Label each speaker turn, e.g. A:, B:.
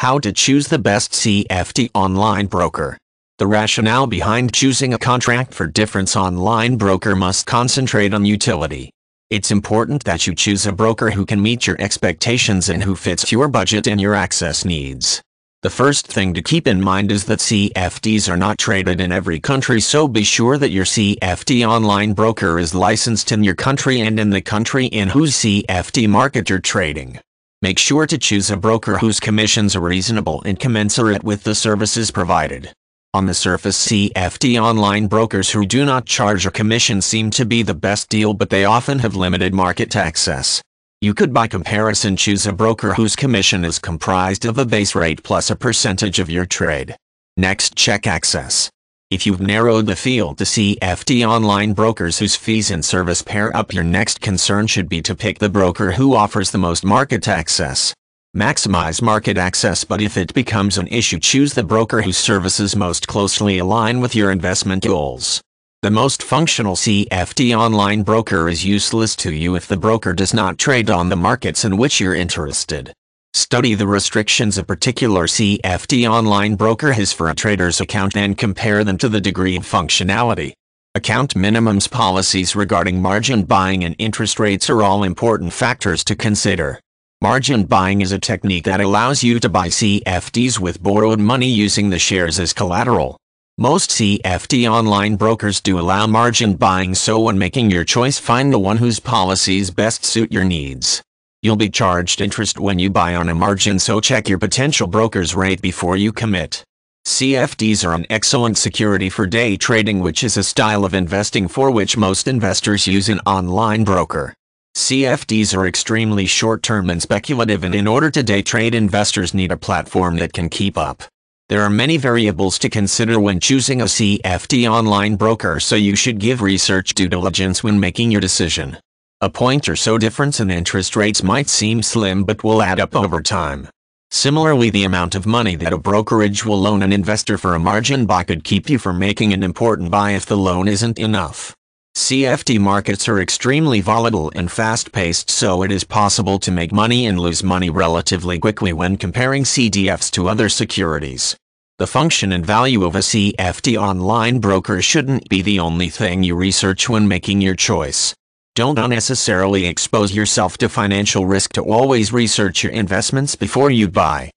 A: How to choose the best CFD online broker. The rationale behind choosing a contract for difference online broker must concentrate on utility. It's important that you choose a broker who can meet your expectations and who fits your budget and your access needs. The first thing to keep in mind is that CFDs are not traded in every country, so be sure that your CFD online broker is licensed in your country and in the country in whose CFD market you're trading. Make sure to choose a broker whose commissions are reasonable and commensurate with the services provided. On the surface, CFD online brokers who do not charge a commission seem to be the best deal, but they often have limited market access. You could by comparison choose a broker whose commission is comprised of a base rate plus a percentage of your trade. Next, check access. If you've narrowed the field to CFD online brokers whose fees and service pair up your next concern should be to pick the broker who offers the most market access. Maximize market access but if it becomes an issue choose the broker whose services most closely align with your investment goals. The most functional CFD online broker is useless to you if the broker does not trade on the markets in which you're interested. Study the restrictions a particular CFD online broker has for a trader's account and compare them to the degree of functionality. Account minimums policies regarding margin buying and interest rates are all important factors to consider. Margin buying is a technique that allows you to buy CFDs with borrowed money using the shares as collateral. Most CFD online brokers do allow margin buying so when making your choice find the one whose policies best suit your needs. You'll be charged interest when you buy on a margin so check your potential broker's rate before you commit. CFDs are an excellent security for day trading which is a style of investing for which most investors use an online broker. CFDs are extremely short-term and speculative and in order to day trade investors need a platform that can keep up. There are many variables to consider when choosing a CFD online broker so you should give research due diligence when making your decision. A point or so difference in interest rates might seem slim but will add up over time. Similarly the amount of money that a brokerage will loan an investor for a margin buy could keep you from making an important buy if the loan isn't enough. CFD markets are extremely volatile and fast-paced so it is possible to make money and lose money relatively quickly when comparing CDFs to other securities. The function and value of a CFD online broker shouldn't be the only thing you research when making your choice. Don't unnecessarily expose yourself to financial risk to always research your investments before you buy.